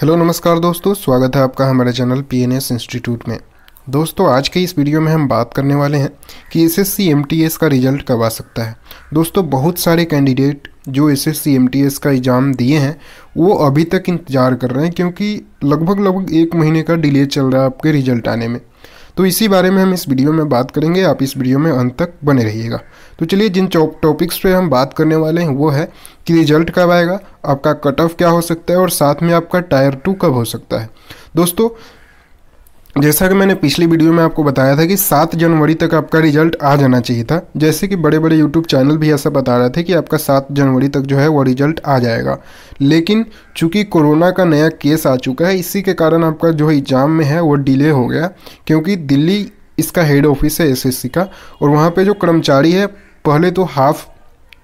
hello नमस्कार दोस्तों स्वागत है आपका हमारे चैनल पी इंस्टीट्यूट में दोस्तों आज के इस वीडियो में हम बात करने वाले हैं कि एस एस का रिजल्ट कब आ सकता है दोस्तों बहुत सारे कैंडिडेट जो एस एस का एग्ज़ाम दिए हैं वो अभी तक इंतज़ार कर रहे हैं क्योंकि लगभग लगभग एक महीने का डिले चल रहा है आपके रिजल्ट आने में तो इसी बारे में हम इस वीडियो में बात करेंगे आप इस वीडियो में अंत तक बने रहिएगा तो चलिए जिन टॉपिक्स पे हम बात करने वाले हैं वो है कि रिजल्ट कब आएगा आपका कट ऑफ क्या हो सकता है और साथ में आपका टायर टू कब हो सकता है दोस्तों जैसा कि मैंने पिछली वीडियो में आपको बताया था कि 7 जनवरी तक आपका रिजल्ट आ जाना चाहिए था जैसे कि बड़े बड़े यूट्यूब चैनल भी ऐसा बता रहे थे कि आपका 7 जनवरी तक जो है वो रिजल्ट आ जाएगा लेकिन चूंकि कोरोना का नया केस आ चुका है इसी के कारण आपका जो एग्ज़ाम में है वो डिले हो गया क्योंकि दिल्ली इसका हेड ऑफिस है एस का और वहाँ पर जो कर्मचारी है पहले तो हाफ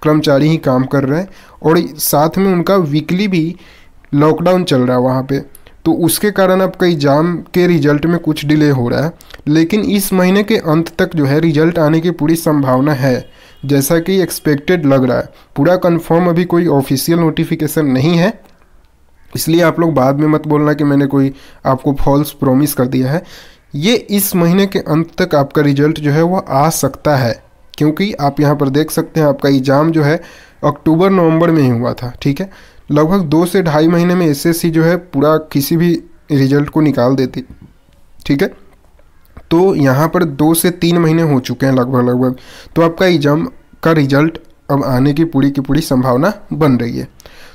कर्मचारी ही काम कर रहे हैं और साथ में उनका वीकली भी लॉकडाउन चल रहा है वहाँ पर तो उसके कारण अब कई जाम के रिजल्ट में कुछ डिले हो रहा है लेकिन इस महीने के अंत तक जो है रिजल्ट आने की पूरी संभावना है जैसा कि एक्सपेक्टेड लग रहा है पूरा कंफर्म अभी कोई ऑफिशियल नोटिफिकेशन नहीं है इसलिए आप लोग बाद में मत बोलना कि मैंने कोई आपको फॉल्स प्रोमिस कर दिया है ये इस महीने के अंत तक आपका रिजल्ट जो है वह आ सकता है क्योंकि आप यहाँ पर देख सकते हैं आपका एग्ज़ाम जो है अक्टूबर नवंबर में ही हुआ था ठीक है लगभग दो से ढाई महीने में एसएससी जो है पूरा किसी भी रिजल्ट को निकाल देती ठीक है तो यहाँ पर दो से तीन महीने हो चुके हैं लगभग लगभग तो आपका एग्ज़ाम का रिजल्ट अब आने की पूरी की पूरी संभावना बन रही है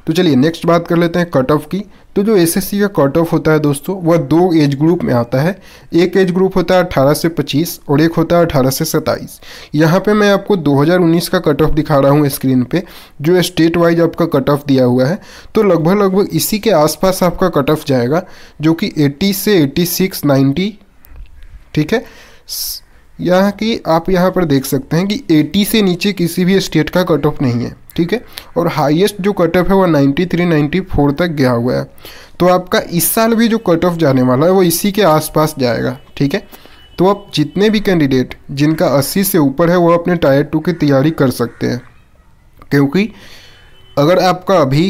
तो चलिए नेक्स्ट बात कर लेते हैं कट ऑफ की तो जो एस का कट ऑफ होता है दोस्तों वह दो एज ग्रुप में आता है एक एज ग्रुप होता है अठारह से पच्चीस और एक होता है अठारह से सत्ताईस यहाँ पे मैं आपको 2019 का कट ऑफ दिखा रहा हूँ स्क्रीन पे जो स्टेट वाइज आपका कट ऑफ दिया हुआ है तो लगभग लगभग इसी के आसपास आपका कट ऑफ जाएगा जो कि एट्टी से एट्टी सिक्स ठीक है यहाँ की आप यहाँ पर देख सकते हैं कि 80 से नीचे किसी भी स्टेट का कट ऑफ नहीं है ठीक है और हाईएस्ट जो कट ऑफ है वो 93 94 तक गया हुआ है तो आपका इस साल भी जो कट ऑफ जाने वाला है वो इसी के आसपास जाएगा ठीक है तो आप जितने भी कैंडिडेट जिनका 80 से ऊपर है वो अपने टायर टू की तैयारी कर सकते हैं क्योंकि अगर आपका अभी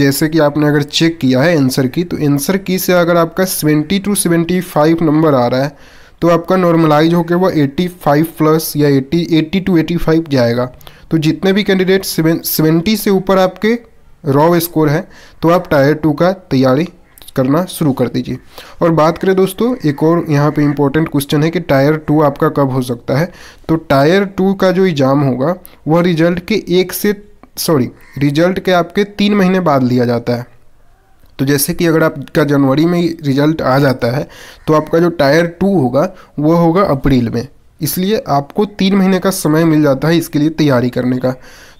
जैसे कि आपने अगर चेक किया है एंसर की तो एंसर की से अगर आपका seventy two seventy five number आ रहा है तो आपका नॉर्मलाइज होकर वह एट्टी फाइव प्लस या eighty eighty two eighty five जाएगा तो जितने भी कैंडिडेट सेवेंटी से ऊपर आपके रॉ स्कोर है तो आप टायर टू का तैयारी करना शुरू कर दीजिए और बात करें दोस्तों एक और यहाँ पे इम्पोर्टेंट क्वेश्चन है कि टायर टू आपका कब हो सकता है तो टायर टू का जो एग्ज़ाम होगा वह रिजल्ट के एक से सॉरी रिजल्ट के आपके तीन महीने बाद लिया जाता है तो जैसे कि अगर आपका जनवरी में रिजल्ट आ जाता है तो आपका जो टायर टू होगा वह होगा अप्रैल में इसलिए आपको तीन महीने का समय मिल जाता है इसके लिए तैयारी करने का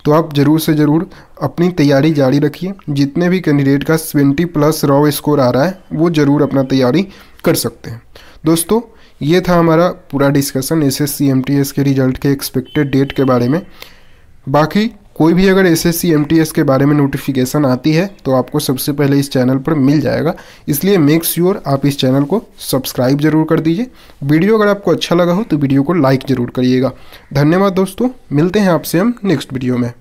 तो आप ज़रूर से ज़रूर अपनी तैयारी जारी रखिए जितने भी कैंडिडेट का सेवेंटी प्लस रॉ स्कोर आ रहा है वो ज़रूर अपना तैयारी कर सकते हैं दोस्तों ये था हमारा पूरा discussion S S C M T S के रिजल्ट के एक्सपेक्टेड डेट के बारे में बाकी कोई भी अगर एस एस के बारे में नोटिफिकेशन आती है तो आपको सबसे पहले इस चैनल पर मिल जाएगा इसलिए मेक श्योर sure आप इस चैनल को सब्सक्राइब जरूर कर दीजिए वीडियो अगर आपको अच्छा लगा हो तो वीडियो को लाइक ज़रूर करिएगा धन्यवाद दोस्तों मिलते हैं आपसे हम नेक्स्ट वीडियो में